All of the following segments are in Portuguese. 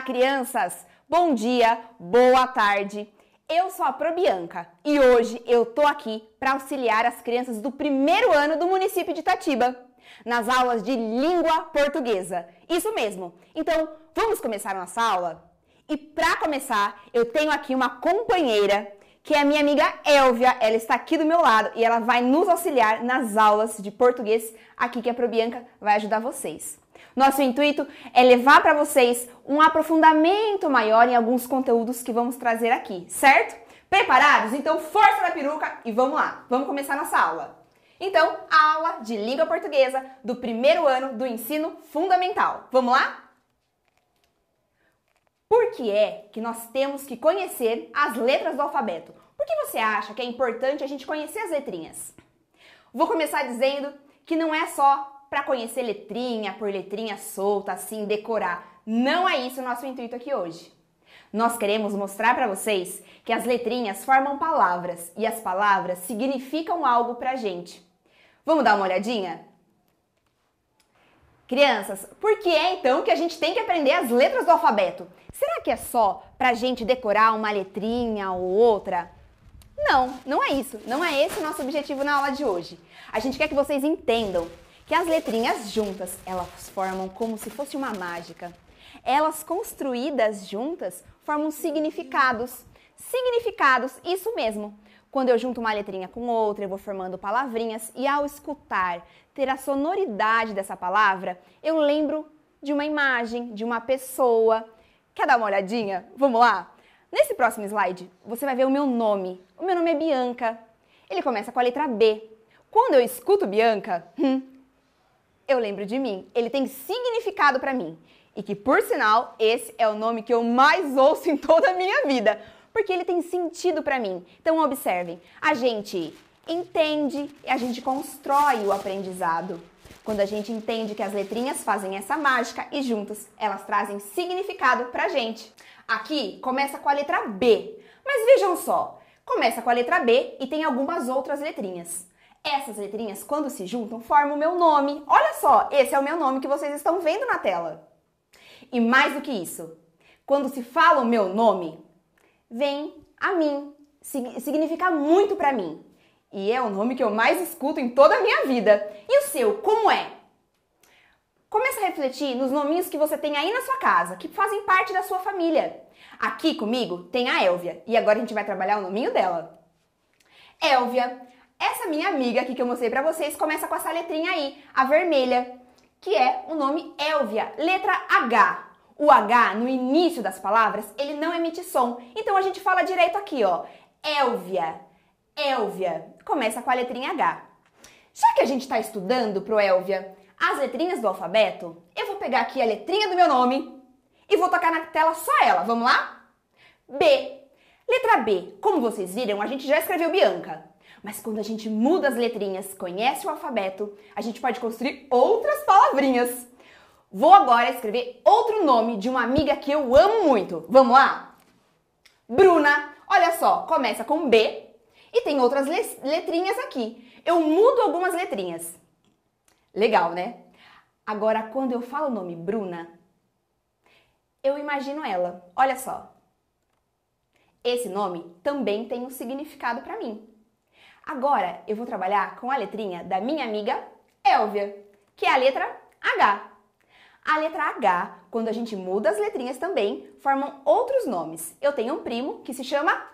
crianças! Bom dia, boa tarde. Eu sou a Probianca e hoje eu tô aqui para auxiliar as crianças do primeiro ano do município de Itatiba nas aulas de língua portuguesa. Isso mesmo. Então, vamos começar nossa aula? E para começar, eu tenho aqui uma companheira que é a minha amiga Elvia. Ela está aqui do meu lado e ela vai nos auxiliar nas aulas de português aqui que a Probianca vai ajudar vocês. Nosso intuito é levar para vocês um aprofundamento maior em alguns conteúdos que vamos trazer aqui, certo? Preparados? Então força na peruca e vamos lá. Vamos começar nossa aula. Então, a aula de língua portuguesa do primeiro ano do ensino fundamental. Vamos lá? Por que é que nós temos que conhecer as letras do alfabeto? Por que você acha que é importante a gente conhecer as letrinhas? Vou começar dizendo que não é só para conhecer letrinha por letrinha solta, assim, decorar. Não é isso o nosso intuito aqui hoje. Nós queremos mostrar para vocês que as letrinhas formam palavras e as palavras significam algo para a gente. Vamos dar uma olhadinha? Crianças, por que é então que a gente tem que aprender as letras do alfabeto? Será que é só para a gente decorar uma letrinha ou outra? Não, não é isso. Não é esse o nosso objetivo na aula de hoje. A gente quer que vocês entendam que as letrinhas juntas, elas formam como se fosse uma mágica. Elas construídas juntas formam significados. Significados, isso mesmo. Quando eu junto uma letrinha com outra, eu vou formando palavrinhas e ao escutar, ter a sonoridade dessa palavra, eu lembro de uma imagem, de uma pessoa. Quer dar uma olhadinha? Vamos lá? Nesse próximo slide, você vai ver o meu nome. O meu nome é Bianca. Ele começa com a letra B. Quando eu escuto Bianca, hum, eu lembro de mim. Ele tem significado para mim. E que, por sinal, esse é o nome que eu mais ouço em toda a minha vida, porque ele tem sentido para mim. Então, observem, a gente entende e a gente constrói o aprendizado. Quando a gente entende que as letrinhas fazem essa mágica e juntas elas trazem significado pra gente. Aqui começa com a letra B, mas vejam só, começa com a letra B e tem algumas outras letrinhas. Essas letrinhas, quando se juntam, formam o meu nome. Olha só, esse é o meu nome que vocês estão vendo na tela. E mais do que isso, quando se fala o meu nome, vem a mim. Significa muito para mim. E é o nome que eu mais escuto em toda a minha vida. E o seu, como é? Começa a refletir nos nominhos que você tem aí na sua casa, que fazem parte da sua família. Aqui comigo tem a Elvia, e agora a gente vai trabalhar o nominho dela. Elvia essa minha amiga aqui que eu mostrei para vocês começa com essa letrinha aí, a vermelha, que é o nome Elvia, letra H. O H no início das palavras, ele não emite som. Então a gente fala direito aqui, ó. Elvia. Elvia. Começa com a letrinha H. Já que a gente está estudando pro Elvia as letrinhas do alfabeto, eu vou pegar aqui a letrinha do meu nome e vou tocar na tela só ela. Vamos lá? B. Letra B. Como vocês viram, a gente já escreveu Bianca. Mas quando a gente muda as letrinhas, conhece o alfabeto, a gente pode construir outras palavrinhas. Vou agora escrever outro nome de uma amiga que eu amo muito. Vamos lá? Bruna. Olha só, começa com B e tem outras letrinhas aqui. Eu mudo algumas letrinhas. Legal, né? Agora, quando eu falo o nome Bruna, eu imagino ela. Olha só. Esse nome também tem um significado para mim. Agora eu vou trabalhar com a letrinha da minha amiga Elvia, que é a letra H. A letra H, quando a gente muda as letrinhas também, formam outros nomes. Eu tenho um primo que se chama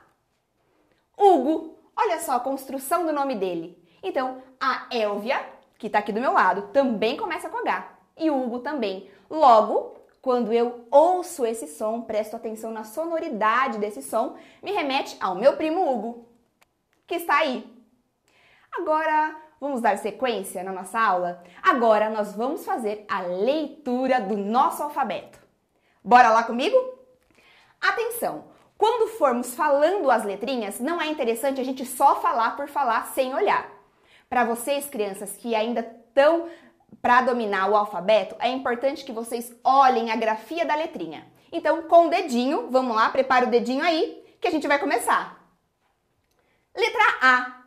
Hugo. Olha só a construção do nome dele. Então, a Elvia, que está aqui do meu lado, também começa com H. E Hugo também. Logo, quando eu ouço esse som, presto atenção na sonoridade desse som, me remete ao meu primo Hugo, que está aí. Agora, vamos dar sequência na nossa aula? Agora nós vamos fazer a leitura do nosso alfabeto. Bora lá comigo? Atenção! Quando formos falando as letrinhas, não é interessante a gente só falar por falar sem olhar. Para vocês, crianças que ainda estão para dominar o alfabeto, é importante que vocês olhem a grafia da letrinha. Então, com o dedinho, vamos lá, prepara o dedinho aí, que a gente vai começar. Letra A.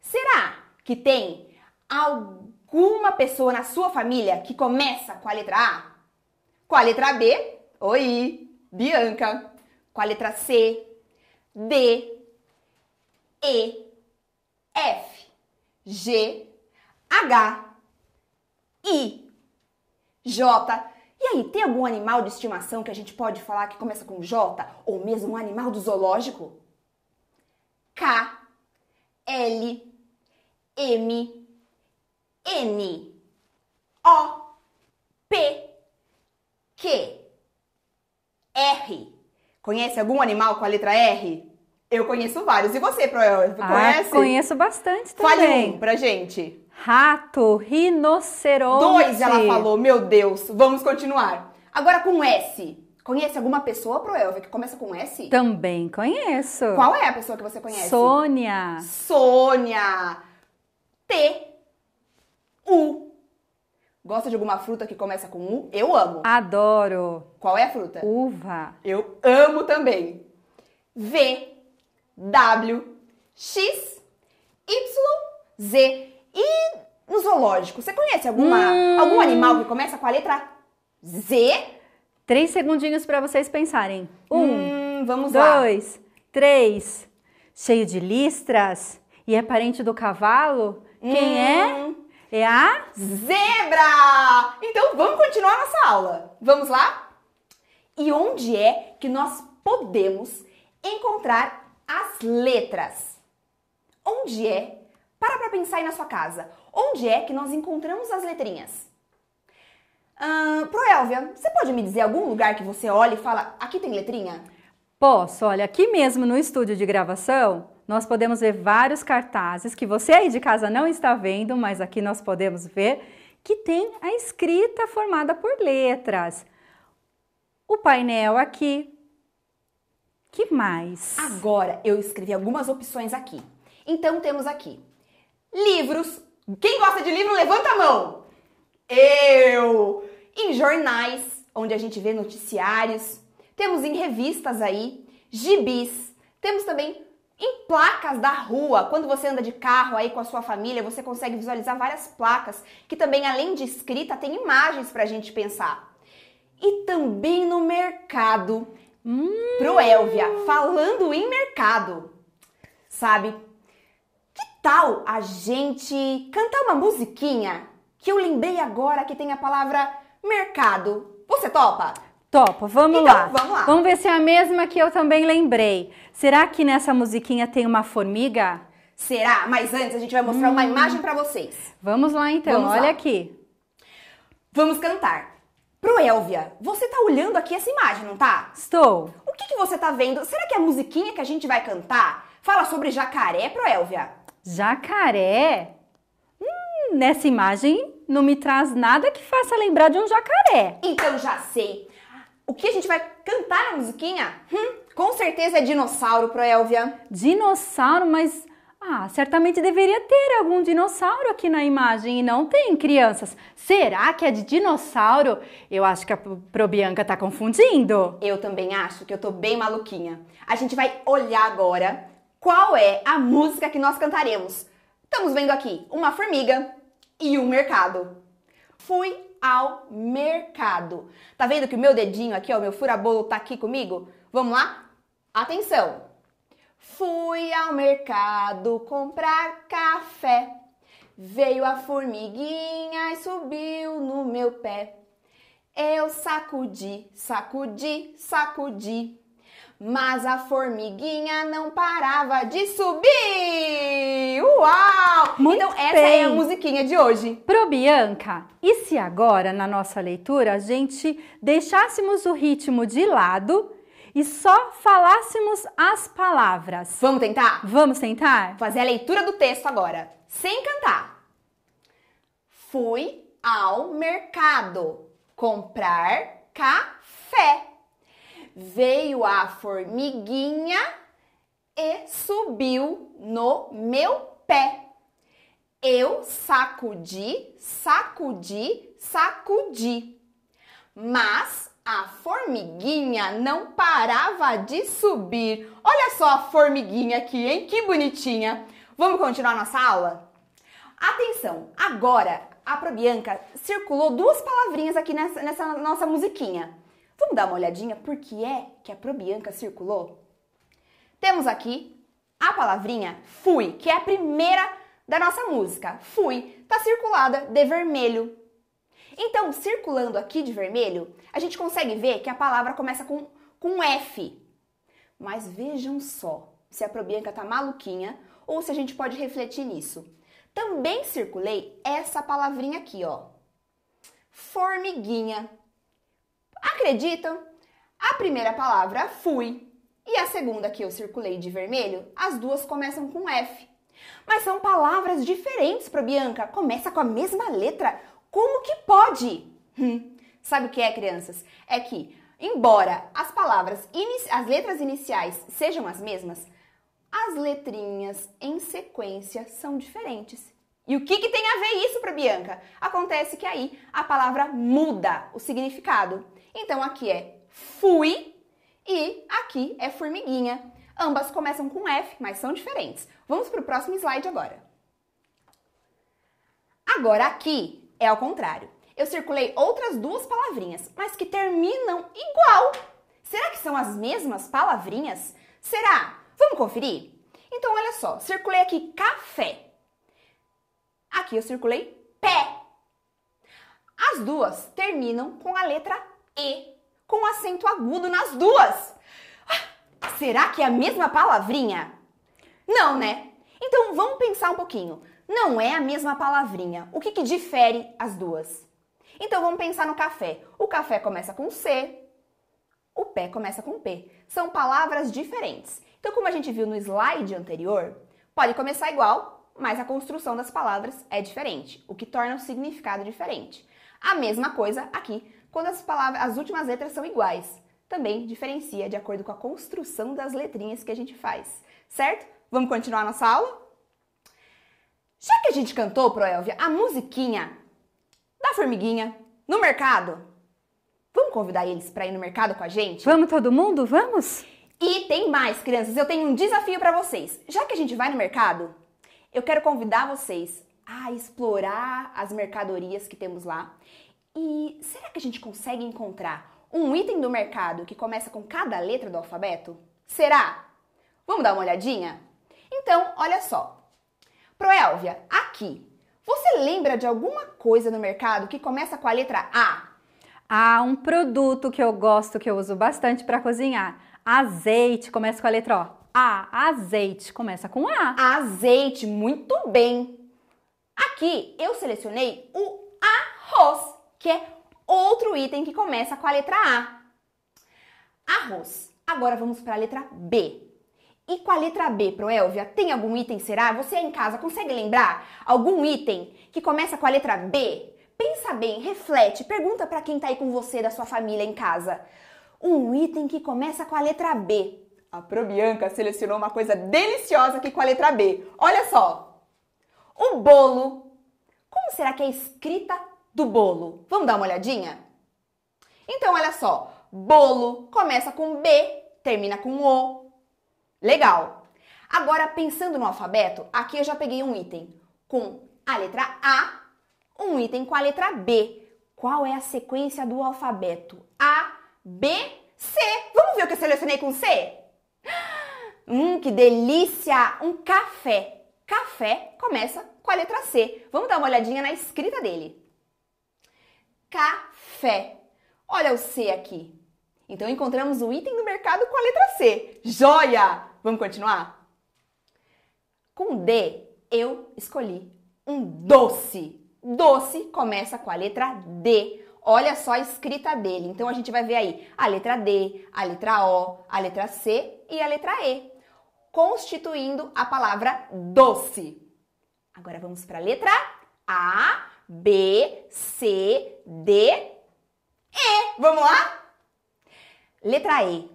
Será que tem alguma pessoa na sua família que começa com a letra A? Com a letra B? Oi, Bianca. Com a letra C, D, E, F, G, H. I. J. E aí, tem algum animal de estimação que a gente pode falar que começa com J? Ou mesmo um animal do zoológico? K. L. M. N. O. P. Q. R. Conhece algum animal com a letra R? Eu conheço vários. E você, Proel? Ah, Conhece? Ah, conheço bastante também. Fale um pra gente. Rato, rinoceronte. Dois, ela falou. Meu Deus, vamos continuar. Agora com S. Conhece alguma pessoa, Proelva, que começa com S? Também conheço. Qual é a pessoa que você conhece? Sônia. Sônia. T. U. Gosta de alguma fruta que começa com U? Eu amo. Adoro. Qual é a fruta? Uva. Eu amo também. V. W. X. Y. Z. E no zoológico, você conhece alguma, hum. algum animal que começa com a letra Z? Três segundinhos para vocês pensarem. Um, hum, vamos dois, lá. três. Cheio de listras e é parente do cavalo? Hum. Quem é? Hum. É a zebra! Então vamos continuar nossa aula. Vamos lá? E onde é que nós podemos encontrar as letras? Onde é para pensar aí na sua casa. Onde é que nós encontramos as letrinhas? Uh, Elvia, você pode me dizer algum lugar que você olha e fala, aqui tem letrinha? Posso, olha, aqui mesmo no estúdio de gravação, nós podemos ver vários cartazes que você aí de casa não está vendo, mas aqui nós podemos ver que tem a escrita formada por letras. O painel aqui. Que mais? Agora eu escrevi algumas opções aqui. Então temos aqui livros. Quem gosta de livro, levanta a mão. Eu! Em jornais, onde a gente vê noticiários, temos em revistas aí, gibis, temos também em placas da rua. Quando você anda de carro aí com a sua família, você consegue visualizar várias placas que também além de escrita tem imagens para a gente pensar. E também no mercado, hum. pro Elvia, falando em mercado, sabe? tal a gente cantar uma musiquinha que eu lembrei agora que tem a palavra mercado? Você topa? Topa, vamos, então, lá. vamos lá. Vamos ver se é a mesma que eu também lembrei. Será que nessa musiquinha tem uma formiga? Será? Mas antes a gente vai mostrar hum. uma imagem para vocês. Vamos lá então, vamos olha lá. aqui. Vamos cantar. Pro Elvia, você tá olhando aqui essa imagem, não tá? Estou. O que, que você tá vendo? Será que é a musiquinha que a gente vai cantar fala sobre jacaré, Pro Elvia? Jacaré? Hum, nessa imagem não me traz nada que faça lembrar de um jacaré. Então já sei. O que a gente vai cantar na musiquinha? Hum, com certeza é dinossauro, Proélvia. Dinossauro, mas ah, certamente deveria ter algum dinossauro aqui na imagem e não tem, crianças. Será que é de dinossauro? Eu acho que a Probianca tá confundindo. Eu também acho que eu tô bem maluquinha. A gente vai olhar agora qual é a música que nós cantaremos. Estamos vendo aqui uma formiga e um mercado. Fui ao mercado. Tá vendo que o meu dedinho aqui, ó, meu furabolo tá aqui comigo? Vamos lá? Atenção. Fui ao mercado comprar café. Veio a formiguinha e subiu no meu pé. Eu sacudi, sacudi, sacudi mas a formiguinha não parava de subir. Uau! Muito então essa bem. é a musiquinha de hoje. Pro Bianca, e se agora na nossa leitura a gente deixássemos o ritmo de lado e só falássemos as palavras? Vamos tentar? Vamos tentar? Fazer a leitura do texto agora, sem cantar. Fui ao mercado comprar café. Veio a formiguinha e subiu no meu pé. Eu sacudi, sacudi, sacudi. Mas a formiguinha não parava de subir. Olha só a formiguinha aqui, hein? Que bonitinha. Vamos continuar nossa aula? Atenção, agora a Probianca circulou duas palavrinhas aqui nessa, nessa nossa musiquinha. Vamos dar uma olhadinha por que é que a Probianca circulou? Temos aqui a palavrinha fui, que é a primeira da nossa música. Fui está circulada de vermelho. Então, circulando aqui de vermelho, a gente consegue ver que a palavra começa com, com F. Mas vejam só se a Probianca está maluquinha ou se a gente pode refletir nisso. Também circulei essa palavrinha aqui, ó. Formiguinha. Acreditam? A primeira palavra, fui, e a segunda que eu circulei de vermelho, as duas começam com F. Mas são palavras diferentes para Bianca, começa com a mesma letra. Como que pode? Hum. Sabe o que é, crianças? É que, embora as palavras, as letras iniciais sejam as mesmas, as letrinhas em sequência são diferentes. E o que, que tem a ver isso para Bianca? Acontece que aí a palavra muda o significado. Então aqui é fui e aqui é formiguinha. Ambas começam com F, mas são diferentes. Vamos para o próximo slide agora. Agora aqui é ao contrário. Eu circulei outras duas palavrinhas, mas que terminam igual. Será que são as mesmas palavrinhas? Será? Vamos conferir? Então olha só, circulei aqui café. Aqui eu circulei pé. As duas terminam com a letra e com acento agudo nas duas. Ah, será que é a mesma palavrinha? Não, né? Então vamos pensar um pouquinho. Não é a mesma palavrinha. O que, que difere as duas? Então vamos pensar no café. O café começa com C, o pé começa com P. São palavras diferentes. Então, como a gente viu no slide anterior, pode começar igual, mas a construção das palavras é diferente, o que torna o significado diferente. A mesma coisa aqui quando as, palavras, as últimas letras são iguais. Também diferencia de acordo com a construção das letrinhas que a gente faz, certo? Vamos continuar nossa aula? Já que a gente cantou, Proélvia, a musiquinha da formiguinha no mercado, vamos convidar eles para ir no mercado com a gente? Vamos todo mundo? Vamos? E tem mais, crianças, eu tenho um desafio para vocês. Já que a gente vai no mercado, eu quero convidar vocês a explorar as mercadorias que temos lá e será que a gente consegue encontrar um item do mercado que começa com cada letra do alfabeto? Será? Vamos dar uma olhadinha? Então, olha só. Proélvia, aqui. Você lembra de alguma coisa no mercado que começa com a letra A? Ah, um produto que eu gosto, que eu uso bastante para cozinhar. Azeite, começa com a letra O. A, azeite, começa com A. Azeite, muito bem. Aqui eu selecionei o arroz que é outro item que começa com a letra A. Arroz. Agora vamos para a letra B. E com a letra B, Proélvia, tem algum item, será? Você em casa consegue lembrar algum item que começa com a letra B? Pensa bem, reflete, pergunta para quem está aí com você da sua família em casa. Um item que começa com a letra B. A Probianca selecionou uma coisa deliciosa aqui com a letra B. Olha só. O bolo. Como será que é escrita do bolo. Vamos dar uma olhadinha? Então, olha só. Bolo começa com B, termina com O. Legal. Agora, pensando no alfabeto, aqui eu já peguei um item com a letra A, um item com a letra B. Qual é a sequência do alfabeto? A, B, C. Vamos ver o que eu selecionei com C? Hum, que delícia! Um café. Café começa com a letra C. Vamos dar uma olhadinha na escrita dele café. Olha o C aqui. Então encontramos o item do mercado com a letra C. Joia! Vamos continuar? Com D, eu escolhi um doce. Doce começa com a letra D. Olha só a escrita dele. Então a gente vai ver aí a letra D, a letra O, a letra C e a letra E, constituindo a palavra doce. Agora vamos para a letra A B, C, D, E. Vamos lá? Letra E.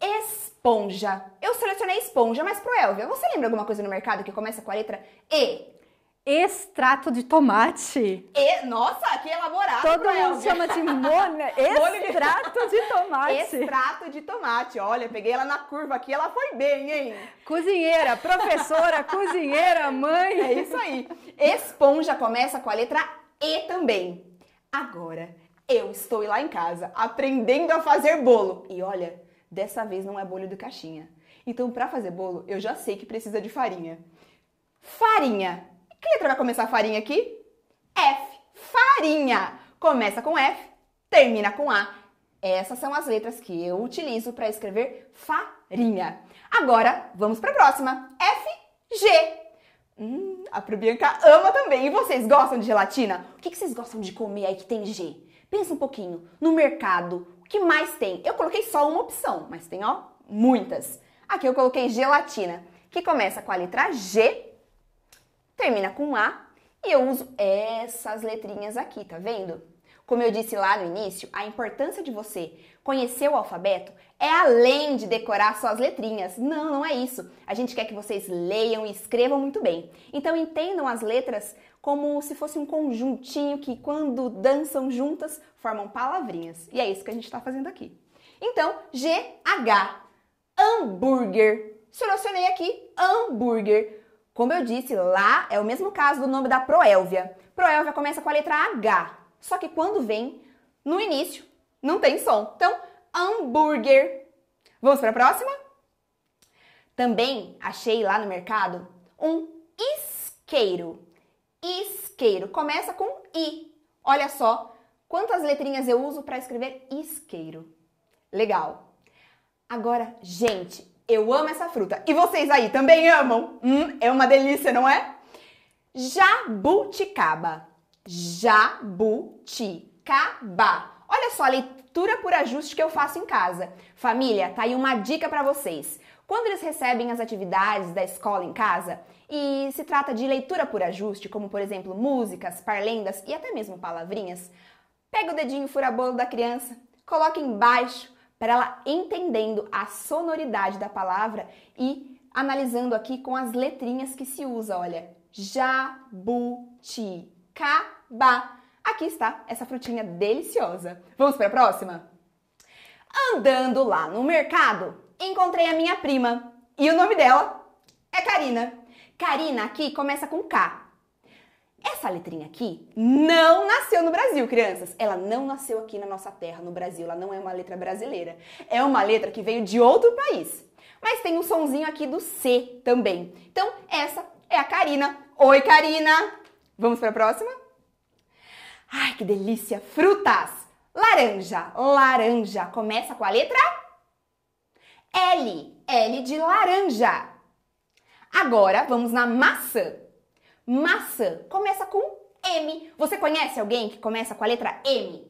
Esponja. Eu selecionei esponja, mas pro Elvia, você lembra alguma coisa no mercado que começa com a letra E? extrato de tomate. E, nossa, que elaborado! Todo mundo chama de mona, né? extrato de tomate. Extrato de tomate. Olha, peguei ela na curva aqui, ela foi bem, hein? Cozinheira, professora, cozinheira, mãe. É isso aí. Esponja começa com a letra E também. Agora, eu estou lá em casa aprendendo a fazer bolo. E olha, dessa vez não é bolo de caixinha. Então, para fazer bolo, eu já sei que precisa de farinha. Farinha que letra vai começar a farinha aqui? F. Farinha. Começa com F, termina com A. Essas são as letras que eu utilizo para escrever farinha. Agora, vamos para a próxima. F, G. Hum, a Probianca ama também. E vocês gostam de gelatina? O que, que vocês gostam de comer aí que tem G? Pensa um pouquinho. No mercado, o que mais tem? Eu coloquei só uma opção, mas tem, ó, muitas. Aqui eu coloquei gelatina, que começa com a letra G termina com A e eu uso essas letrinhas aqui, tá vendo? Como eu disse lá no início, a importância de você conhecer o alfabeto é além de decorar suas letrinhas. Não, não é isso. A gente quer que vocês leiam e escrevam muito bem. Então entendam as letras como se fosse um conjuntinho que, quando dançam juntas, formam palavrinhas. E é isso que a gente está fazendo aqui. Então, GH, hambúrguer. Selecionei aqui hambúrguer. Como eu disse, lá é o mesmo caso do nome da proélvia. Proélvia começa com a letra H, só que quando vem no início não tem som. Então, hambúrguer. Vamos para a próxima? Também achei lá no mercado um isqueiro. Isqueiro começa com i. Olha só quantas letrinhas eu uso para escrever isqueiro. Legal. Agora, gente, eu amo essa fruta. E vocês aí também amam? Hum, é uma delícia, não é? Jabuticaba. Jabuticaba. Olha só a leitura por ajuste que eu faço em casa. Família, tá aí uma dica para vocês. Quando eles recebem as atividades da escola em casa e se trata de leitura por ajuste, como por exemplo músicas, parlendas e até mesmo palavrinhas, pega o dedinho furabolo da criança, coloca embaixo, para ela entendendo a sonoridade da palavra e analisando aqui com as letrinhas que se usa, olha. Jabuticaba. Aqui está essa frutinha deliciosa. Vamos para a próxima? Andando lá no mercado, encontrei a minha prima e o nome dela é Karina. Karina aqui começa com K, essa letrinha aqui não nasceu no Brasil, crianças. Ela não nasceu aqui na nossa terra, no Brasil. Ela não é uma letra brasileira. É uma letra que veio de outro país. Mas tem um sonzinho aqui do C também. Então, essa é a Karina. Oi, Karina! Vamos para a próxima? Ai, que delícia! Frutas! Laranja, laranja. Começa com a letra L. L de laranja. Agora vamos na maçã. Maçã começa com M. Você conhece alguém que começa com a letra M?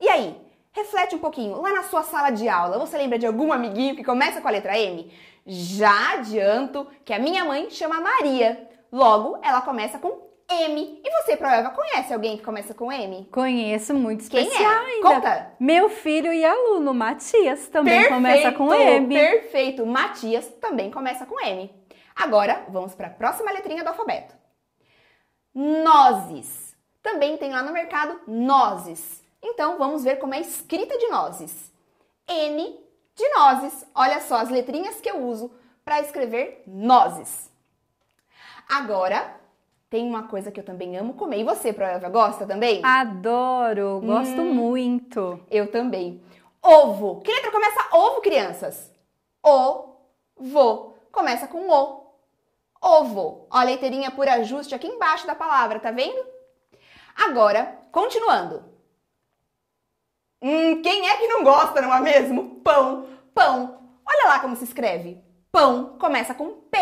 E aí? Reflete um pouquinho. Lá na sua sala de aula, você lembra de algum amiguinho que começa com a letra M? Já adianto que a minha mãe chama Maria. Logo, ela começa com M. E você, Proeva, conhece alguém que começa com M? Conheço, muito especial Quem é? ainda. Conta. Meu filho e aluno, Matias, também perfeito, começa com M. Perfeito, Matias também começa com M. Agora, vamos para a próxima letrinha do alfabeto nozes. Também tem lá no mercado nozes. Então vamos ver como é escrita de nozes. N de nozes. Olha só as letrinhas que eu uso para escrever nozes. Agora tem uma coisa que eu também amo comer. E você, Proeva, gosta também? Adoro, gosto hum, muito. Eu também. Ovo. Que letra começa ovo, crianças? O, vo. Começa com o ovo. Ó a letrinha por ajuste aqui embaixo da palavra, tá vendo? Agora, continuando. Hum, quem é que não gosta, não é mesmo? Pão, pão. Olha lá como se escreve. Pão começa com P.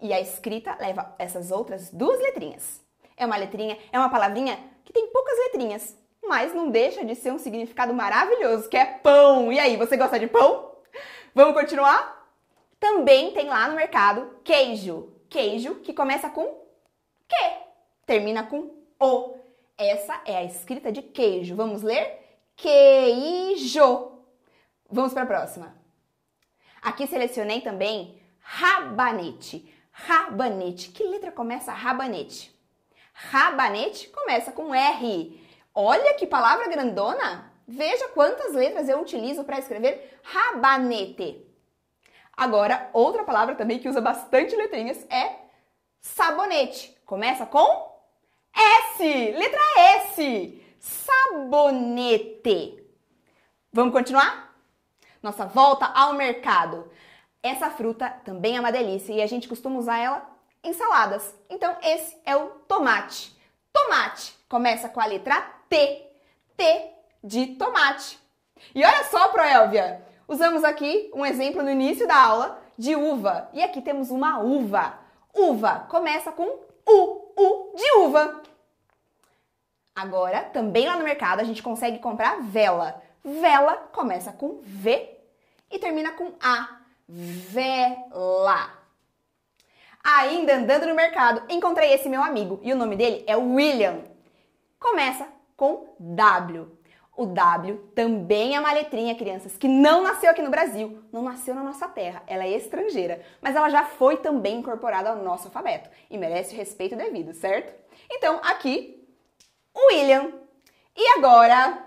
E a escrita leva essas outras duas letrinhas. É uma letrinha, é uma palavrinha que tem poucas letrinhas, mas não deixa de ser um significado maravilhoso, que é pão. E aí, você gosta de pão? Vamos continuar? Também tem lá no mercado queijo. Queijo que começa com que, termina com o. Essa é a escrita de queijo. Vamos ler? Queijo. Vamos para a próxima. Aqui selecionei também rabanete. Rabanete. Que letra começa rabanete? Rabanete começa com R. Olha que palavra grandona! Veja quantas letras eu utilizo para escrever rabanete. Agora, outra palavra também que usa bastante letrinhas é sabonete. Começa com S, letra S. Sabonete. Vamos continuar? Nossa volta ao mercado. Essa fruta também é uma delícia e a gente costuma usar ela em saladas. Então, esse é o tomate. Tomate começa com a letra T. T de tomate. E olha só, Proélvia, Usamos aqui um exemplo no início da aula de uva. E aqui temos uma uva. Uva começa com U, U de uva. Agora, também lá no mercado, a gente consegue comprar vela. Vela começa com V e termina com A. Vela. Ainda andando no mercado, encontrei esse meu amigo e o nome dele é William. Começa com W. O W também é uma letrinha, crianças, que não nasceu aqui no Brasil, não nasceu na nossa terra, ela é estrangeira, mas ela já foi também incorporada ao nosso alfabeto e merece o respeito devido, certo? Então, aqui, William. E agora,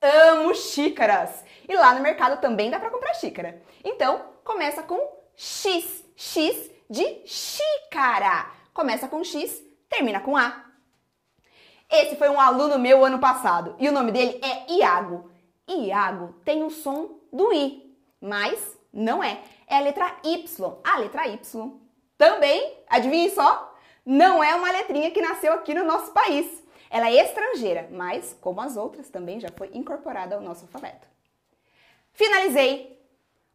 amo xícaras. E lá no mercado também dá para comprar xícara. Então, começa com X, X de xícara. Começa com X, termina com A. Esse foi um aluno meu ano passado e o nome dele é Iago. Iago tem o um som do I, mas não é. É a letra Y. A letra Y também, adivinhe só, não é uma letrinha que nasceu aqui no nosso país. Ela é estrangeira, mas, como as outras, também já foi incorporada ao nosso alfabeto. Finalizei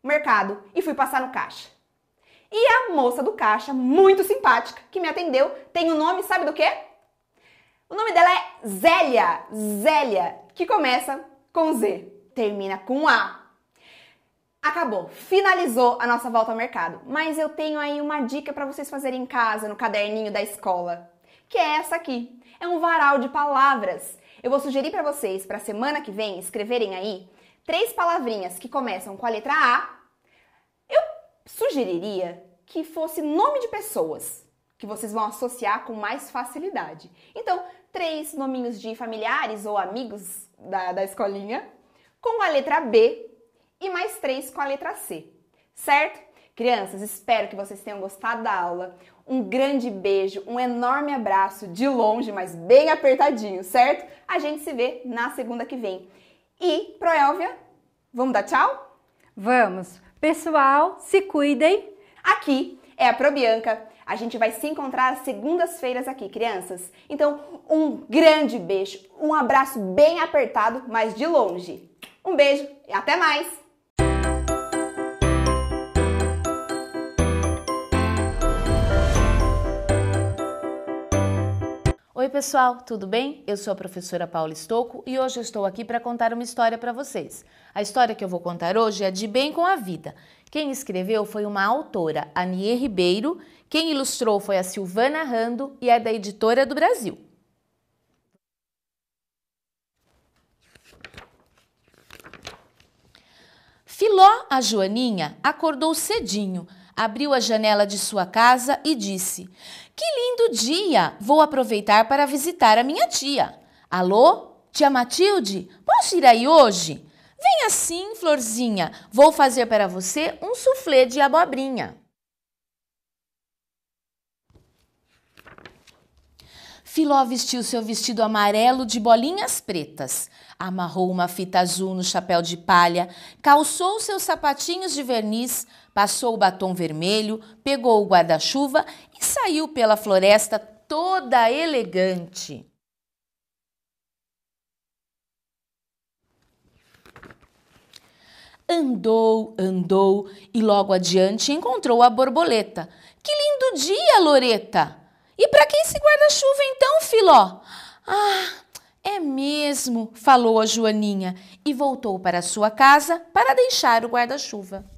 o mercado e fui passar no caixa. E a moça do caixa, muito simpática, que me atendeu, tem o um nome, sabe do quê? O nome dela é Zélia, Zélia, que começa com Z, termina com A. Acabou, finalizou a nossa volta ao mercado. Mas eu tenho aí uma dica para vocês fazerem em casa, no caderninho da escola, que é essa aqui. É um varal de palavras. Eu vou sugerir para vocês para a semana que vem escreverem aí três palavrinhas que começam com a letra A. Eu sugeriria que fosse nome de pessoas que vocês vão associar com mais facilidade. Então, três nominhos de familiares ou amigos da, da escolinha com a letra B e mais três com a letra C, certo? Crianças, espero que vocês tenham gostado da aula. Um grande beijo, um enorme abraço de longe, mas bem apertadinho, certo? A gente se vê na segunda que vem. E, Proélvia, vamos dar tchau? Vamos! Pessoal, se cuidem! Aqui é a ProBianca a gente vai se encontrar às segundas-feiras aqui, crianças. Então, um grande beijo, um abraço bem apertado, mas de longe. Um beijo e até mais! Oi, pessoal, tudo bem? Eu sou a professora Paula Estouco e hoje estou aqui para contar uma história para vocês. A história que eu vou contar hoje é de Bem com a Vida. Quem escreveu foi uma autora, Anier Ribeiro, quem ilustrou foi a Silvana Rando e é da Editora do Brasil. Filó, a Joaninha, acordou cedinho, abriu a janela de sua casa e disse: que lindo dia! Vou aproveitar para visitar a minha tia. Alô? Tia Matilde, posso ir aí hoje? Vem assim, florzinha. Vou fazer para você um soufflé de abobrinha. Filó vestiu seu vestido amarelo de bolinhas pretas, amarrou uma fita azul no chapéu de palha, calçou seus sapatinhos de verniz, passou o batom vermelho, pegou o guarda-chuva e saiu pela floresta toda elegante. Andou, andou e logo adiante encontrou a borboleta. Que lindo dia, Loreta! E para quem se guarda-chuva então, Filó? Ah, é mesmo, falou a Joaninha e voltou para sua casa para deixar o guarda-chuva.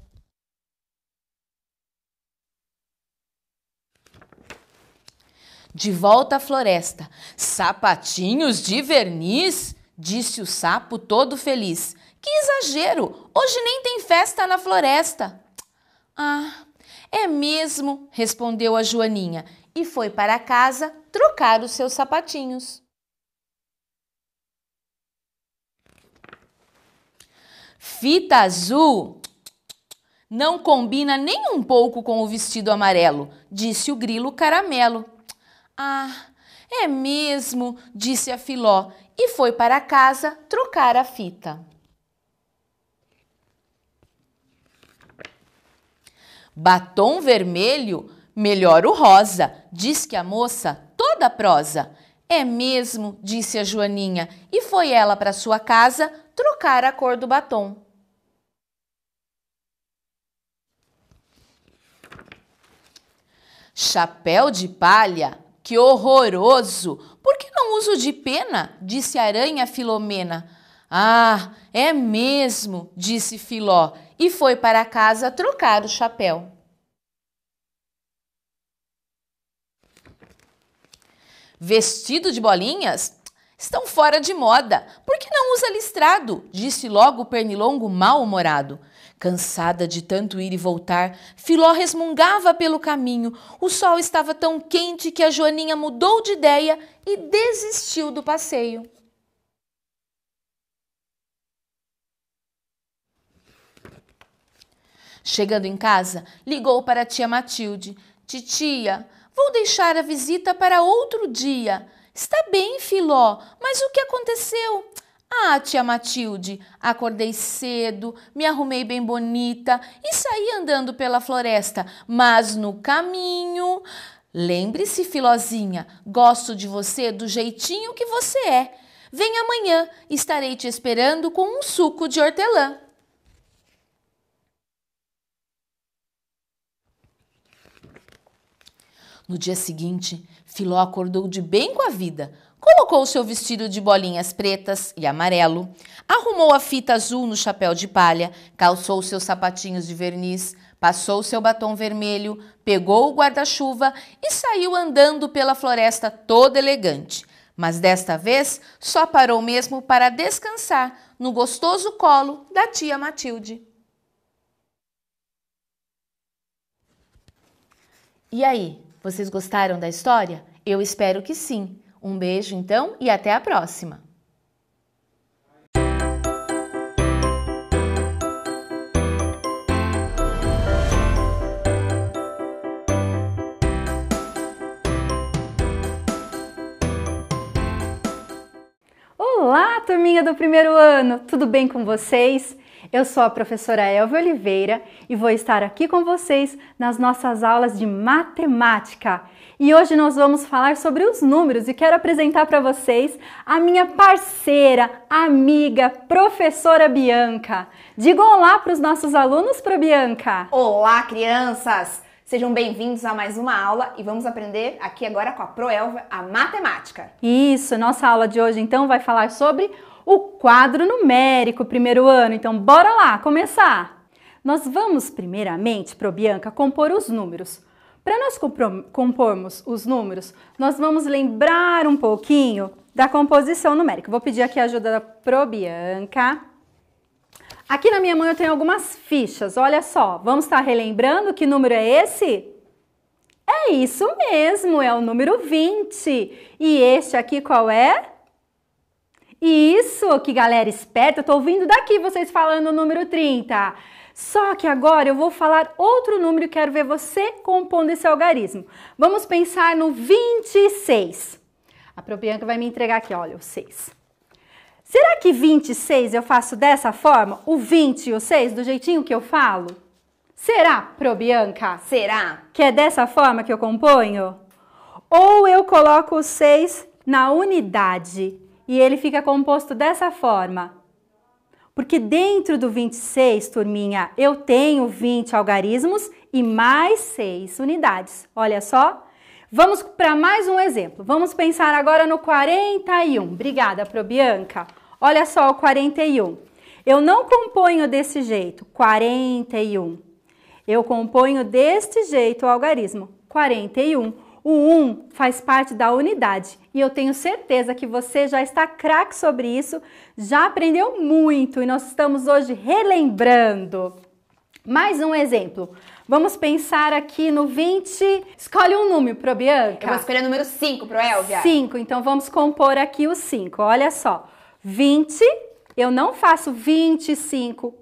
De volta à floresta. Sapatinhos de verniz? Disse o sapo todo feliz. Que exagero! Hoje nem tem festa na floresta. Ah, é mesmo, respondeu a Joaninha e foi para casa trocar os seus sapatinhos. Fita azul não combina nem um pouco com o vestido amarelo, disse o grilo caramelo. Ah, é mesmo, disse a Filó e foi para casa trocar a fita. Batom vermelho melhor o rosa, diz que a moça toda prosa. É mesmo, disse a Joaninha, e foi ela para sua casa trocar a cor do batom. Chapéu de palha que horroroso! Por que não uso de pena? disse a aranha Filomena. Ah, é mesmo, disse Filó, e foi para casa trocar o chapéu. Vestido de bolinhas? Estão fora de moda. Por que não usa listrado? disse logo o pernilongo mal-humorado. Cansada de tanto ir e voltar, Filó resmungava pelo caminho. O sol estava tão quente que a Joaninha mudou de ideia e desistiu do passeio. Chegando em casa, ligou para a tia Matilde. Titia, vou deixar a visita para outro dia. Está bem, Filó, mas o que aconteceu? Ah, tia Matilde, acordei cedo, me arrumei bem bonita e saí andando pela floresta, mas no caminho. Lembre-se, filozinha, gosto de você do jeitinho que você é. Vem amanhã, estarei te esperando com um suco de hortelã. No dia seguinte, Filó acordou de bem com a vida, colocou seu vestido de bolinhas pretas e amarelo, arrumou a fita azul no chapéu de palha, calçou seus sapatinhos de verniz, passou seu batom vermelho, pegou o guarda-chuva e saiu andando pela floresta toda elegante. Mas desta vez só parou mesmo para descansar no gostoso colo da tia Matilde. E aí, vocês gostaram da história? Eu espero que sim. Um beijo então e até a próxima! Olá, turminha do primeiro ano! Tudo bem com vocês? Eu sou a professora Elvia Oliveira e vou estar aqui com vocês nas nossas aulas de matemática. E hoje nós vamos falar sobre os números e quero apresentar para vocês a minha parceira, amiga, professora Bianca. Digam olá para os nossos alunos, para Bianca. Olá, crianças! Sejam bem-vindos a mais uma aula e vamos aprender aqui agora com a Proelva a matemática. Isso, nossa aula de hoje então vai falar sobre o quadro numérico primeiro ano. Então, bora lá começar! Nós vamos primeiramente, pro Bianca, compor os números. Para nós compormos os números, nós vamos lembrar um pouquinho da composição numérica. Vou pedir aqui a ajuda da Pro Bianca. Aqui na minha mão eu tenho algumas fichas, olha só. Vamos estar tá relembrando que número é esse? É isso mesmo, é o número 20. E este aqui qual é? Isso, que galera esperta, tô ouvindo daqui vocês falando o número 30. Só que agora eu vou falar outro número e quero ver você compondo esse algarismo. Vamos pensar no 26. A Probianca vai me entregar aqui, olha, o 6. Será que 26 eu faço dessa forma? O 20 e o 6, do jeitinho que eu falo? Será, Probianca? Será? Que é dessa forma que eu componho? Ou eu coloco o 6 na unidade e ele fica composto dessa forma. Porque dentro do 26, turminha, eu tenho 20 algarismos e mais 6 unidades. Olha só. Vamos para mais um exemplo. Vamos pensar agora no 41. Obrigada, Probianca. Olha só o 41. Eu não componho desse jeito, 41. Eu componho deste jeito o algarismo, 41. 41. O 1 um faz parte da unidade e eu tenho certeza que você já está craque sobre isso, já aprendeu muito e nós estamos hoje relembrando. Mais um exemplo. Vamos pensar aqui no 20. Escolhe um número pro Bianca. Eu vou escolher o número 5 pro Elvia. 5, então vamos compor aqui o 5. Olha só. 20, eu não faço 25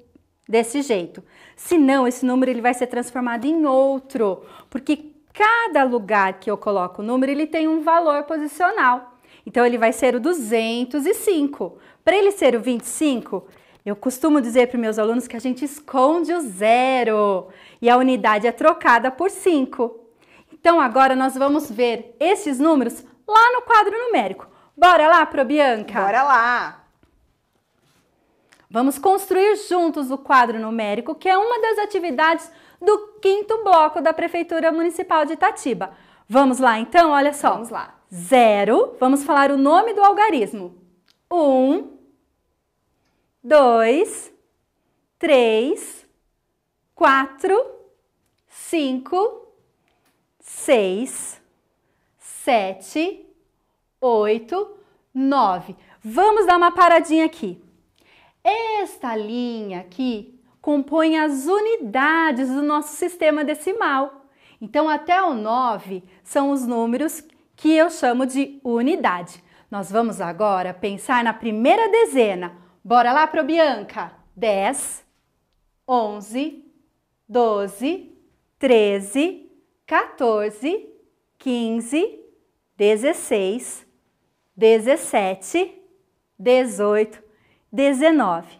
desse jeito. Senão esse número ele vai ser transformado em outro, porque cada lugar que eu coloco o número, ele tem um valor posicional. Então ele vai ser o 205. Para ele ser o 25, eu costumo dizer para meus alunos que a gente esconde o zero e a unidade é trocada por 5. Então agora nós vamos ver esses números lá no quadro numérico. Bora lá, Pro Bianca? Bora lá! Vamos construir juntos o quadro numérico, que é uma das atividades do quinto bloco da Prefeitura Municipal de Itatiba. Vamos lá então, olha só. Vamos lá. Zero, vamos falar o nome do algarismo. Um, dois, três, quatro, cinco, seis, sete, oito, nove. Vamos dar uma paradinha aqui. Esta linha aqui compõem as unidades do nosso sistema decimal. Então, até o 9 são os números que eu chamo de unidade. Nós vamos agora pensar na primeira dezena. Bora lá, pro Bianca. 10, 11, 12, 13, 14, 15, 16, 17, 18, 19.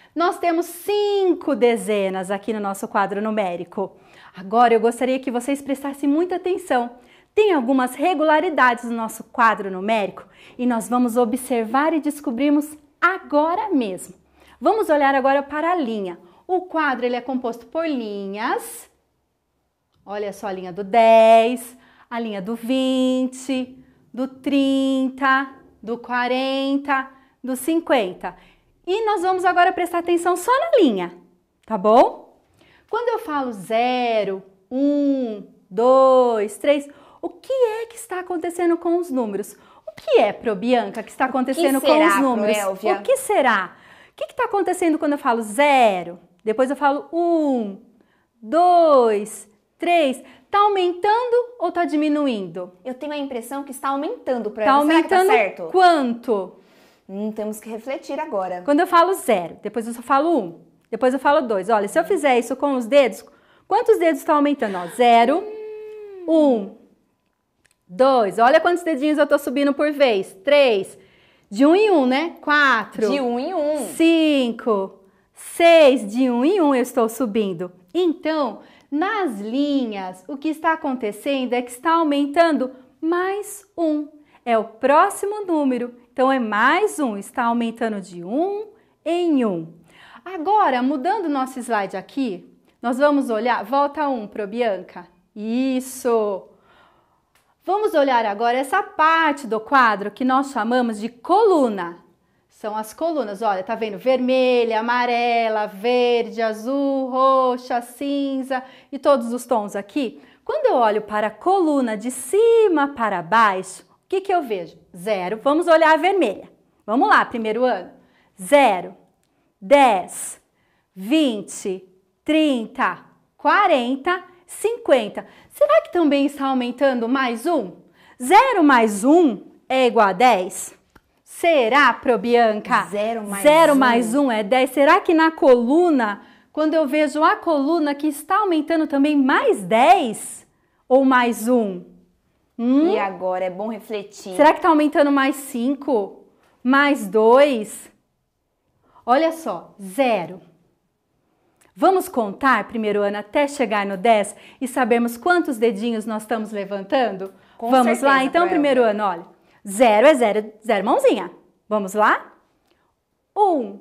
Nós temos cinco dezenas aqui no nosso quadro numérico. Agora eu gostaria que vocês prestassem muita atenção. Tem algumas regularidades no nosso quadro numérico e nós vamos observar e descobrirmos agora mesmo. Vamos olhar agora para a linha. O quadro ele é composto por linhas. Olha só a linha do 10, a linha do 20, do 30, do 40, do 50. E nós vamos agora prestar atenção só na linha, tá bom? Quando eu falo 0, 1, 2, 3, o que é que está acontecendo com os números? O que é, Pro Bianca, que está acontecendo que será, com os números? Proélvia? O que será? O que está acontecendo quando eu falo 0? Depois eu falo 1, 2, 3. Está aumentando ou está diminuindo? Eu tenho a impressão que está aumentando, Proélvia. Está aumentando Será que tá certo? quanto? Hum, temos que refletir agora. Quando eu falo zero, depois eu só falo um, depois eu falo dois. Olha, se eu fizer isso com os dedos, quantos dedos estão aumentando? Ó, zero, um, dois. Olha quantos dedinhos eu estou subindo por vez. Três. De um em um, né? Quatro. De um em um. Cinco. Seis. De um em um eu estou subindo. Então, nas linhas, o que está acontecendo é que está aumentando mais um. É o próximo número. Então é mais um, está aumentando de um em um. Agora, mudando nosso slide aqui, nós vamos olhar, volta um para Bianca. Isso! Vamos olhar agora essa parte do quadro que nós chamamos de coluna. São as colunas, olha, tá vendo? Vermelha, amarela, verde, azul, roxa, cinza e todos os tons aqui. Quando eu olho para a coluna de cima para baixo, o que, que eu vejo? zero. Vamos olhar a vermelha. Vamos lá, primeiro ano. Zero, dez, vinte, trinta, quarenta, cinquenta. Será que também está aumentando mais um? Zero mais um é igual a dez? Será, Probianca? Zero mais Zero um. mais um é dez. Será que na coluna, quando eu vejo a coluna que está aumentando também mais dez ou mais um? Hum? E agora é bom refletir. Será que tá aumentando mais 5? Mais 2? Olha só, zero. Vamos contar, primeiro ano, até chegar no 10 e sabermos quantos dedinhos nós estamos levantando? Com Vamos certeza, lá, então, primeiro ano, olha. Zero é zero, zero mãozinha. Vamos lá? Um,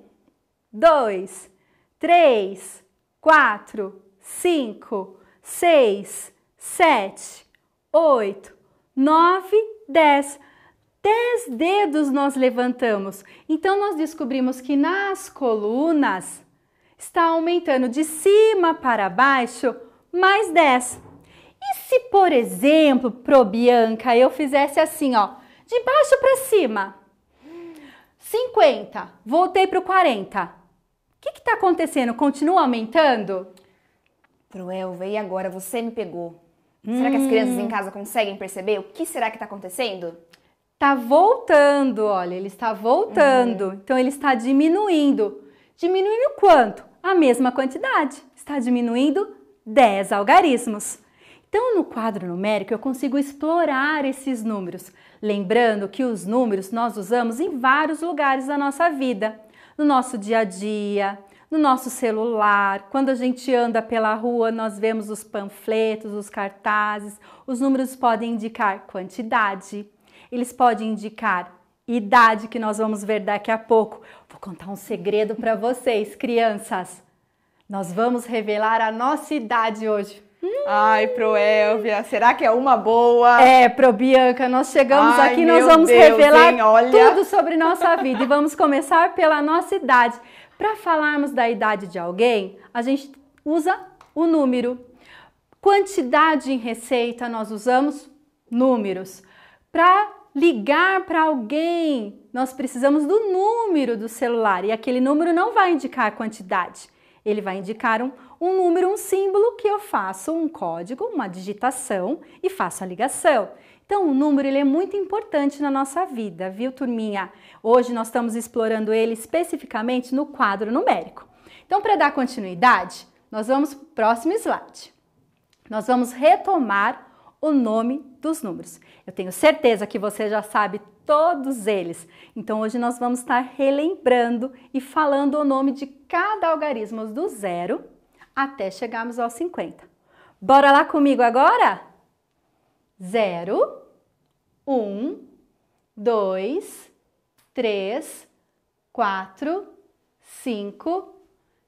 dois, três, quatro, cinco, seis, sete, oito, 9, 10. 10 dedos nós levantamos. Então nós descobrimos que nas colunas está aumentando de cima para baixo mais 10. E se, por exemplo, pro Bianca, eu fizesse assim, ó, de baixo para cima? 50, voltei para o 40. O que está acontecendo? Continua aumentando? Pro Elva, e agora você me pegou. Hum. Será que as crianças em hum. casa conseguem perceber o que será que está acontecendo? Está voltando, olha, ele está voltando. Uhum. Então ele está diminuindo. Diminuindo quanto? A mesma quantidade. Está diminuindo 10 algarismos. Então, no quadro numérico, eu consigo explorar esses números. Lembrando que os números nós usamos em vários lugares da nossa vida. No nosso dia a dia, no nosso celular, quando a gente anda pela rua, nós vemos os panfletos, os cartazes. Os números podem indicar quantidade, eles podem indicar idade, que nós vamos ver daqui a pouco. Vou contar um segredo para vocês, crianças. Nós vamos revelar a nossa idade hoje. Hum. Ai, pro Elvia, será que é uma boa? É, pro Bianca, nós chegamos Ai, aqui, nós vamos Deus, revelar hein, tudo sobre nossa vida e vamos começar pela nossa idade. Para falarmos da idade de alguém, a gente usa o número. Quantidade em receita nós usamos números. Para ligar para alguém, nós precisamos do número do celular e aquele número não vai indicar a quantidade. Ele vai indicar um, um número, um símbolo que eu faço um código, uma digitação e faço a ligação. Então, o número ele é muito importante na nossa vida, viu, turminha? Hoje nós estamos explorando ele especificamente no quadro numérico. Então, para dar continuidade, nós vamos para o próximo slide. Nós vamos retomar o nome dos números. Eu tenho certeza que você já sabe todos eles. Então hoje nós vamos estar relembrando e falando o nome de cada algarismo do zero até chegarmos aos 50. Bora lá comigo agora? zero, um, dois, três, quatro, cinco,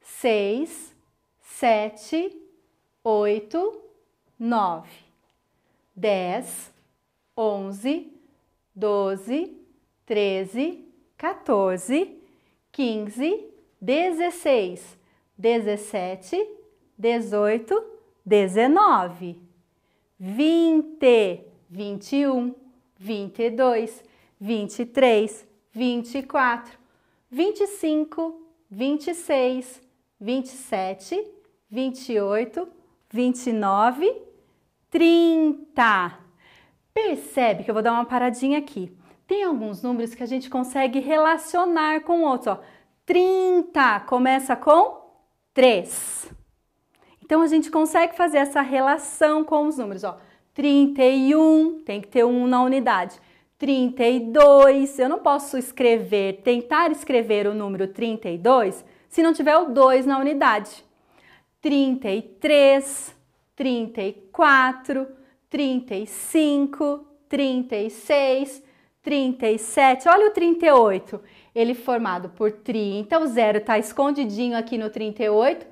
seis, sete, oito, nove, dez, onze, doze, treze, 14, 15, 16, 17, 18, 19 vinte, vinte e um, vinte e dois, vinte e três, vinte e quatro, vinte e cinco, vinte e seis, vinte e sete, vinte e oito, vinte e nove, trinta. Percebe que eu vou dar uma paradinha aqui. Tem alguns números que a gente consegue relacionar com outros. Ó. 30 começa com 3. Então a gente consegue fazer essa relação com os números, ó. 31, tem que ter um na unidade. 32, eu não posso escrever, tentar escrever o número 32 se não tiver o 2 na unidade. 33, 34, 35, 36, 37. Olha o 38. Ele formado por 30, o zero está escondidinho aqui no 38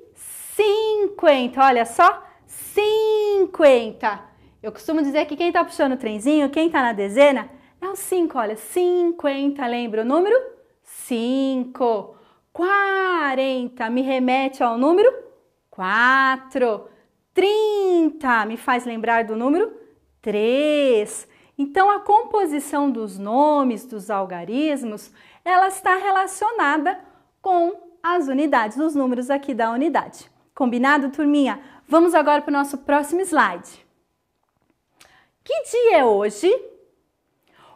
50. Olha só, 50. Eu costumo dizer que quem está puxando o trenzinho, quem está na dezena, é o 5. Olha, 50. Lembra o número? 5. 40 me remete ao número 4. 30 me faz lembrar do número 3. Então a composição dos nomes dos algarismos, ela está relacionada com as unidades, os números aqui da unidade. Combinado, turminha? Vamos agora para o nosso próximo slide. Que dia é hoje?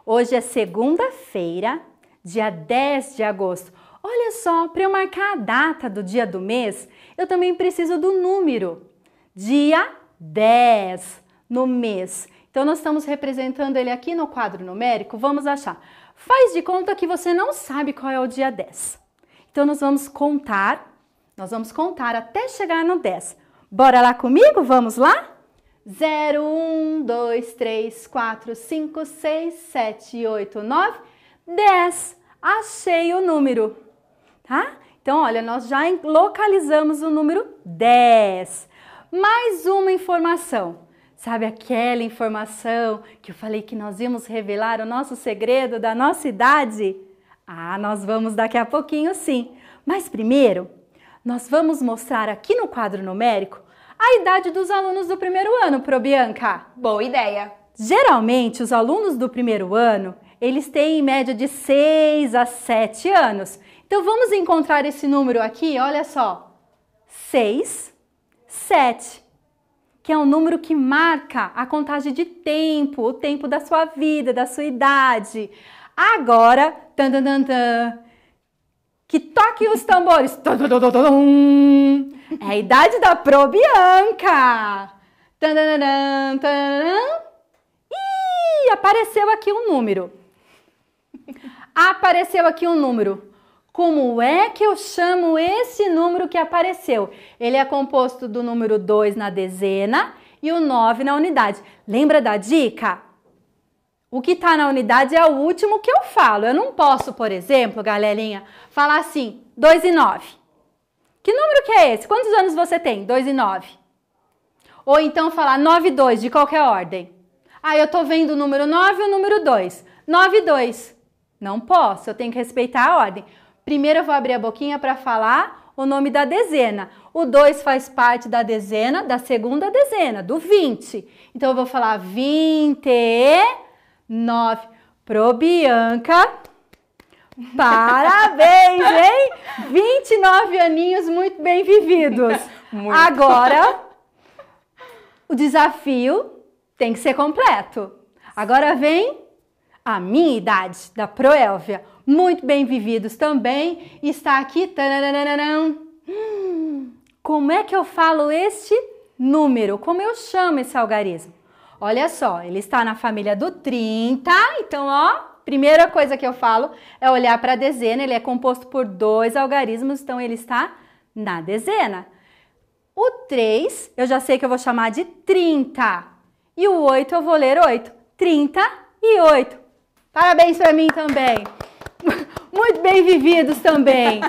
Hoje é segunda-feira, dia 10 de agosto. Olha só, para eu marcar a data do dia do mês, eu também preciso do número. Dia 10 no mês. Então, nós estamos representando ele aqui no quadro numérico. Vamos achar. Faz de conta que você não sabe qual é o dia 10. Então, nós vamos contar nós vamos contar até chegar no 10. Bora lá comigo? Vamos lá? 0, 1, 2, 3, 4, 5, 6, 7, 8, 9, 10. Achei o número, tá? Então, olha, nós já localizamos o número 10. Mais uma informação. Sabe aquela informação que eu falei que nós íamos revelar o nosso segredo da nossa idade? Ah, nós vamos daqui a pouquinho sim. Mas primeiro, nós vamos mostrar aqui no quadro numérico a idade dos alunos do primeiro ano, pro Bianca. Boa ideia! Geralmente, os alunos do primeiro ano, eles têm em média de 6 a 7 anos. Então, vamos encontrar esse número aqui, olha só. 6, 7, que é um número que marca a contagem de tempo, o tempo da sua vida, da sua idade. Agora, tan, tan, tan, tan, que toque os tambores. É a idade da Pro Bianca. apareceu aqui um número. Apareceu aqui um número. Como é que eu chamo esse número que apareceu? Ele é composto do número 2 na dezena e o 9 na unidade. Lembra da dica? O que está na unidade é o último que eu falo. Eu não posso, por exemplo, galerinha, falar assim, 2 e 9. Que número que é esse? Quantos anos você tem? 2 e 9. Ou então falar 9 e 2, de qualquer ordem. Ah, eu estou vendo o número 9 e o número 2. 9 e 2. Não posso, eu tenho que respeitar a ordem. Primeiro eu vou abrir a boquinha para falar o nome da dezena. O 2 faz parte da dezena, da segunda dezena, do 20. Então eu vou falar 20 e nove. Pro Bianca. Parabéns, hein? 29 aninhos muito bem vividos. Muito. Agora, o desafio tem que ser completo. Agora vem a minha idade, da Proélvia. Muito bem vividos também. Está aqui. Hum, como é que eu falo este número? Como eu chamo esse algarismo? Olha só, ele está na família do 30, então ó, primeira coisa que eu falo é olhar para a dezena, ele é composto por dois algarismos, então ele está na dezena. O 3, eu já sei que eu vou chamar de 30. E o 8 eu vou ler 8. 30 e 8. Parabéns para mim também. Muito bem vividos também.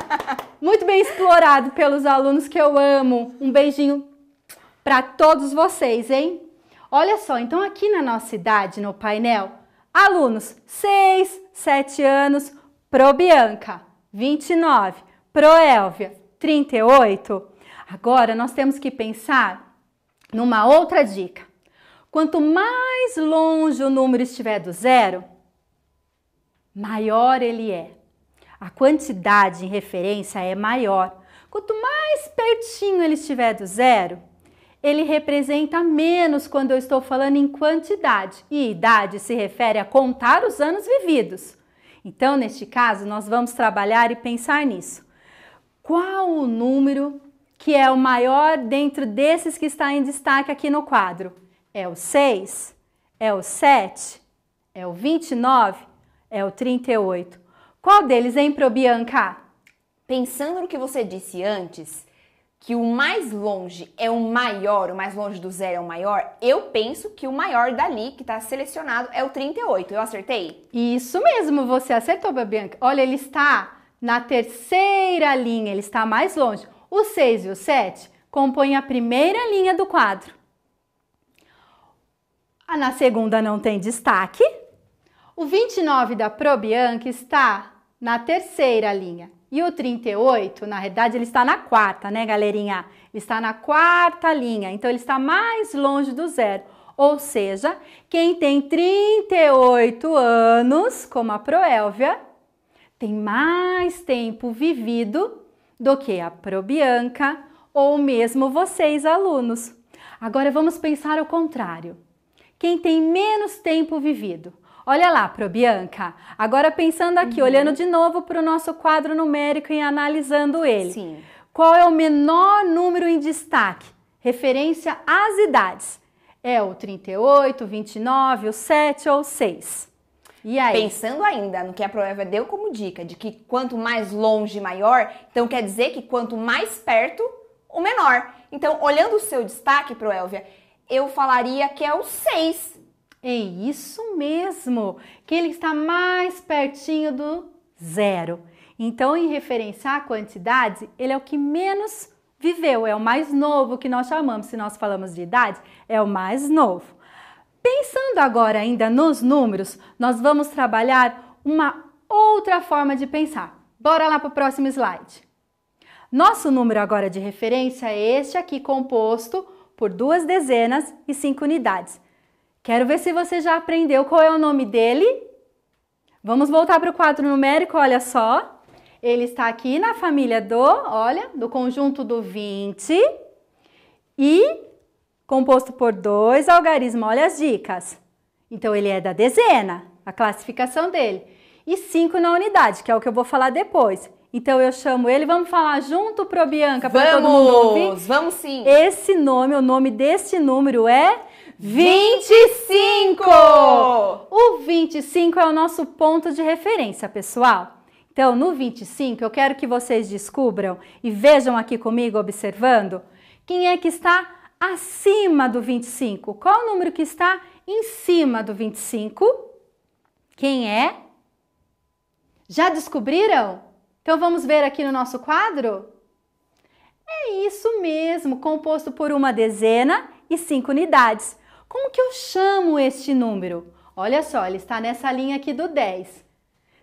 Muito bem explorado pelos alunos que eu amo. Um beijinho para todos vocês, hein? Olha só, então aqui na nossa idade, no painel, alunos 6, 7 anos, pro Bianca, 29, pro Elvia, 38. Agora nós temos que pensar numa outra dica. Quanto mais longe o número estiver do zero, maior ele é. A quantidade em referência é maior. Quanto mais pertinho ele estiver do zero, ele representa menos quando eu estou falando em quantidade, e idade se refere a contar os anos vividos. Então, neste caso, nós vamos trabalhar e pensar nisso. Qual o número que é o maior dentro desses que está em destaque aqui no quadro? É o 6? É o 7? É o 29? É o 38? Qual deles, hein, Probianca? Pensando no que você disse antes, que o mais longe é o maior, o mais longe do zero é o maior, eu penso que o maior dali, que está selecionado, é o 38. Eu acertei? Isso mesmo, você acertou, Bianca. Olha, ele está na terceira linha, ele está mais longe. O 6 e o 7 compõem a primeira linha do quadro. Ah, na segunda não tem destaque. O 29 da Probianca está na terceira linha. E o 38, na realidade, ele está na quarta, né, galerinha? Ele está na quarta linha, então ele está mais longe do zero. Ou seja, quem tem 38 anos, como a Proélvia, tem mais tempo vivido do que a Probianca ou mesmo vocês, alunos. Agora vamos pensar o contrário. Quem tem menos tempo vivido? Olha lá, Probianca. Agora pensando aqui, uhum. olhando de novo para o nosso quadro numérico e analisando ele. Sim. Qual é o menor número em destaque? Referência às idades. É o 38, 29, o 7 ou o 6. E aí? Pensando ainda no que a prova deu como dica, de que quanto mais longe, maior, então quer dizer que quanto mais perto, o menor. Então, olhando o seu destaque, Proélvia, eu falaria que é o 6, é isso mesmo, que ele está mais pertinho do zero. Então, em referência à quantidade, ele é o que menos viveu, é o mais novo que nós chamamos. Se nós falamos de idade, é o mais novo. Pensando agora ainda nos números, nós vamos trabalhar uma outra forma de pensar. Bora lá para o próximo slide. Nosso número agora de referência é este aqui, composto por duas dezenas e cinco unidades. Quero ver se você já aprendeu qual é o nome dele. Vamos voltar para o quadro numérico, olha só. Ele está aqui na família do, olha, do conjunto do 20 e composto por dois algarismos, olha as dicas. Então ele é da dezena, a classificação dele. E 5 na unidade, que é o que eu vou falar depois. Então eu chamo ele, vamos falar junto pro Bianca para todo mundo ouvir? Vamos sim. Esse nome, o nome deste número é 25! O 25 é o nosso ponto de referência, pessoal. Então, no 25, eu quero que vocês descubram e vejam aqui comigo, observando, quem é que está acima do 25. Qual o número que está em cima do 25? Quem é? Já descobriram? Então vamos ver aqui no nosso quadro? É isso mesmo, composto por uma dezena e cinco unidades. Como que eu chamo este número? Olha só, ele está nessa linha aqui do 10.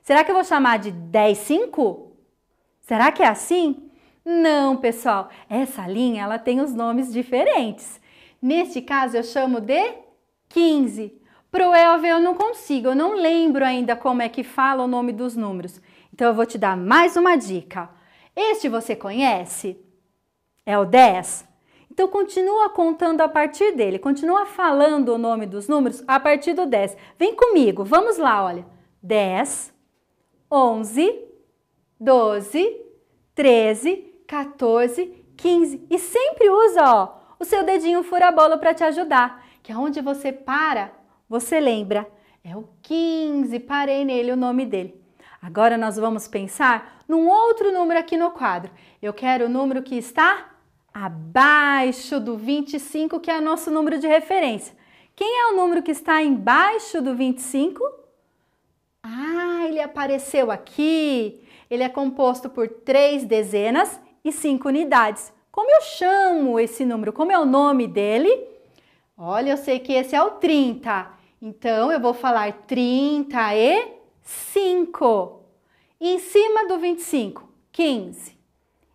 Será que eu vou chamar de 10 5? Será que é assim? Não, pessoal, essa linha ela tem os nomes diferentes. Neste caso eu chamo de 15. Pro Elvio eu não consigo, eu não lembro ainda como é que fala o nome dos números. Então eu vou te dar mais uma dica. Este você conhece? É o 10? Então continua contando a partir dele, continua falando o nome dos números a partir do 10. Vem comigo, vamos lá, olha. 10, 11, 12, 13, 14, 15. E sempre usa, ó, o seu dedinho fura-bola para te ajudar, que aonde é você para, você lembra. É o 15, parei nele o nome dele. Agora nós vamos pensar num outro número aqui no quadro. Eu quero o número que está abaixo do 25, que é o nosso número de referência. Quem é o número que está embaixo do 25? Ah, ele apareceu aqui. Ele é composto por três dezenas e cinco unidades. Como eu chamo esse número? Como é o nome dele? Olha, eu sei que esse é o 30. Então eu vou falar 30 e 5. Em cima do 25, 15.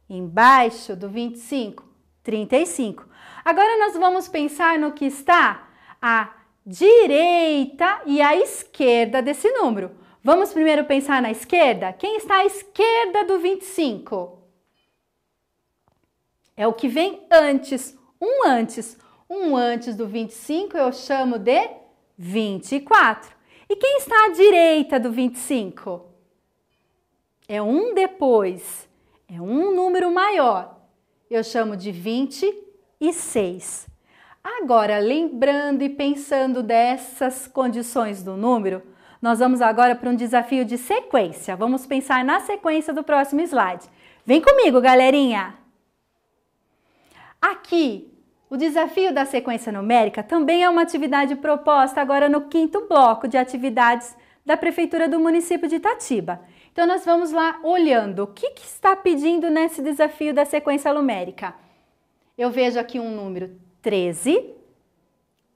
Embaixo do 25, 35. Agora nós vamos pensar no que está à direita e à esquerda desse número. Vamos primeiro pensar na esquerda? Quem está à esquerda do 25? É o que vem antes, um antes. Um antes do 25 eu chamo de 24. E quem está à direita do 25? É um depois, é um número maior eu chamo de 20 e 6. Agora, lembrando e pensando dessas condições do número, nós vamos agora para um desafio de sequência. Vamos pensar na sequência do próximo slide. Vem comigo, galerinha! Aqui, o desafio da sequência numérica também é uma atividade proposta agora no quinto bloco de atividades da Prefeitura do município de Itatiba. Então nós vamos lá olhando o que, que está pedindo nesse desafio da sequência numérica. Eu vejo aqui um número 13,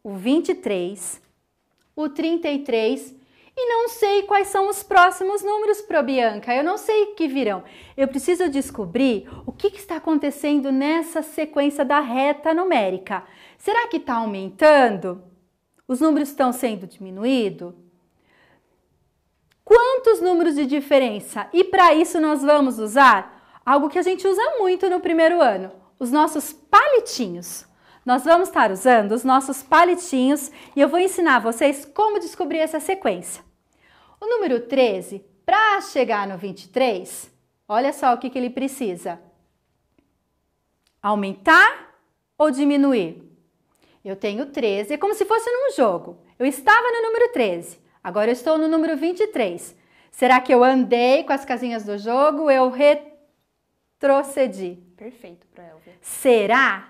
o 23, o 33 e não sei quais são os próximos números para Bianca. Eu não sei que virão. Eu preciso descobrir o que, que está acontecendo nessa sequência da reta numérica. Será que está aumentando? Os números estão sendo diminuídos? Quantos números de diferença? E para isso nós vamos usar algo que a gente usa muito no primeiro ano, os nossos palitinhos. Nós vamos estar usando os nossos palitinhos e eu vou ensinar vocês como descobrir essa sequência. O número 13, para chegar no 23, olha só o que, que ele precisa. Aumentar ou diminuir? Eu tenho 13, é como se fosse num jogo. Eu estava no número 13. Agora eu estou no número 23. Será que eu andei com as casinhas do jogo? Eu retrocedi. Perfeito para Elvia. Será?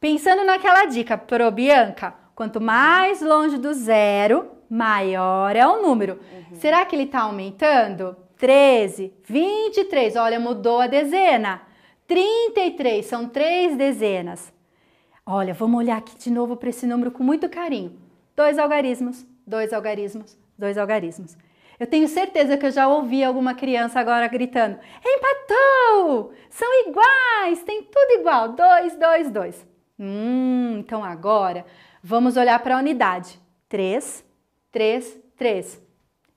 Pensando naquela dica pro Bianca, quanto mais longe do zero, maior é o número. Uhum. Será que ele está aumentando? 13, 23, olha, mudou a dezena. 33, são três dezenas. Olha, vamos olhar aqui de novo para esse número com muito carinho. Dois algarismos, dois algarismos, dois algarismos. Eu tenho certeza que eu já ouvi alguma criança agora gritando: empatou! São iguais, tem tudo igual, dois, dois, dois. Hum, então agora vamos olhar para a unidade: três, três, três.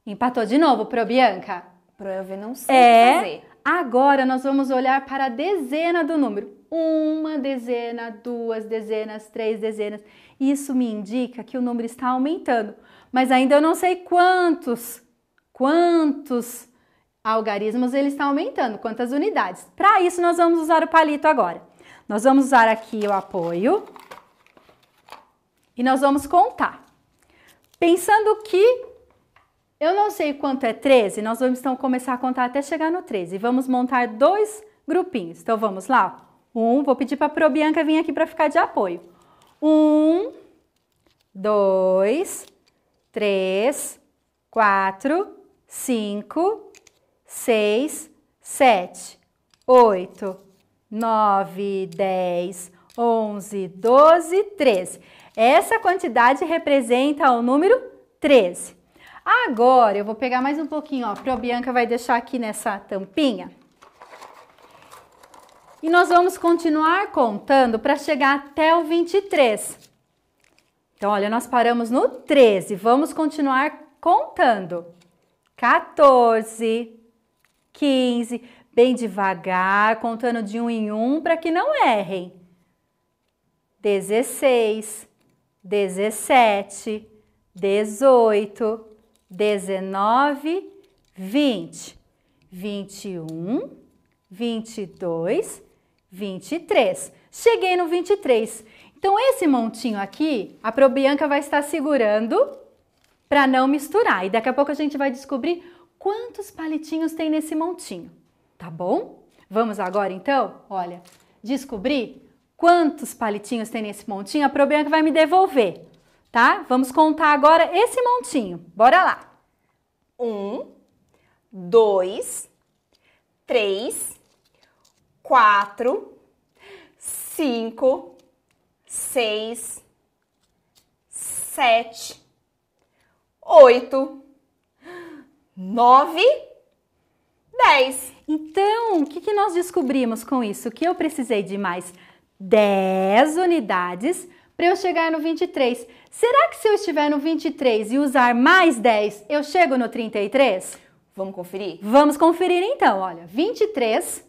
Empatou de novo, Pro Bianca? Pro eu ver, não sei é, fazer. Agora nós vamos olhar para a dezena do número. Uma dezena, duas dezenas, três dezenas. Isso me indica que o número está aumentando mas ainda eu não sei quantos, quantos algarismos ele está aumentando, quantas unidades. Para isso, nós vamos usar o palito agora. Nós vamos usar aqui o apoio e nós vamos contar. Pensando que eu não sei quanto é 13, nós vamos então começar a contar até chegar no 13. Vamos montar dois grupinhos. Então vamos lá. Um, vou pedir para a Probianca vir aqui para ficar de apoio. Um, dois, três, quatro, cinco, seis, sete, oito, nove, dez, onze, doze, treze. Essa quantidade representa o número 13. Agora eu vou pegar mais um pouquinho, ó, para a Bianca vai deixar aqui nessa tampinha. E nós vamos continuar contando para chegar até o 23. Então, olha, nós paramos no 13. Vamos continuar contando. 14, 15, bem devagar, contando de um em um para que não errem. 16, 17, 18, 19, 20, 21, 22, 23. Cheguei no 23. Então, esse montinho aqui, a probianca vai estar segurando para não misturar. E daqui a pouco a gente vai descobrir quantos palitinhos tem nesse montinho, tá bom? Vamos agora, então, olha, descobrir quantos palitinhos tem nesse montinho. A probianca vai me devolver, tá? Vamos contar agora esse montinho. Bora lá! Um, dois, três, quatro, cinco, seis, sete, oito, nove, dez. Então, o que, que nós descobrimos com isso? Que eu precisei de mais 10 unidades para eu chegar no 23. Será que se eu estiver no 23 e usar mais 10, eu chego no 33? Vamos conferir? Vamos conferir então, olha. 23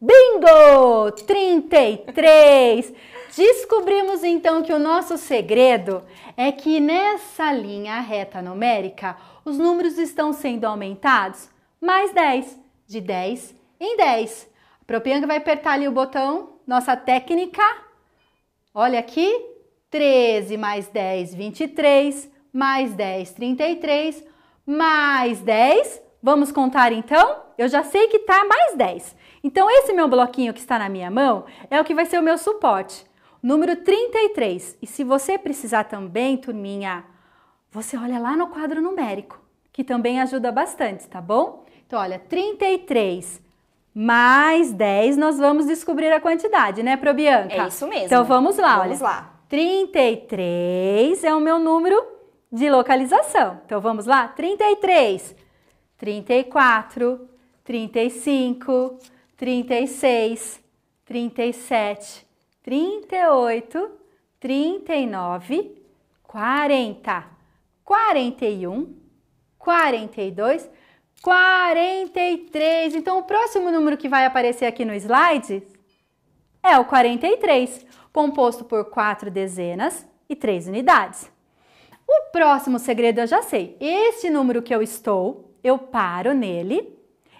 Bingo! 33! Descobrimos então que o nosso segredo é que nessa linha reta numérica os números estão sendo aumentados mais 10, de 10 em 10. A Propianca vai apertar ali o botão, nossa técnica. Olha aqui, 13 mais 10, 23, mais 10, 33, mais 10. Vamos contar então? Eu já sei que tá mais 10. Então esse meu bloquinho que está na minha mão é o que vai ser o meu suporte. Número 33. E se você precisar também, turminha, você olha lá no quadro numérico, que também ajuda bastante, tá bom? Então olha, 33 mais 10, nós vamos descobrir a quantidade, né, Probianca? É isso mesmo. Então vamos lá, vamos olha. lá. 33 é o meu número de localização. Então vamos lá? 33, 34, 35, 36, 37, 38, 39, 40, 41, 42, 43. Então, o próximo número que vai aparecer aqui no slide é o 43, composto por quatro dezenas e três unidades. O próximo segredo eu já sei. Este número que eu estou, eu paro nele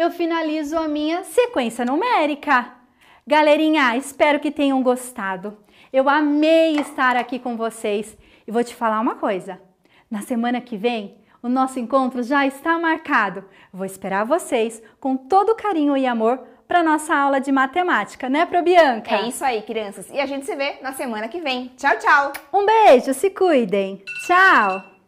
eu finalizo a minha sequência numérica. Galerinha, espero que tenham gostado. Eu amei estar aqui com vocês e vou te falar uma coisa. Na semana que vem, o nosso encontro já está marcado. Vou esperar vocês com todo carinho e amor para nossa aula de matemática, né, Pro Bianca? É isso aí, crianças. E a gente se vê na semana que vem. Tchau, tchau. Um beijo, se cuidem. Tchau.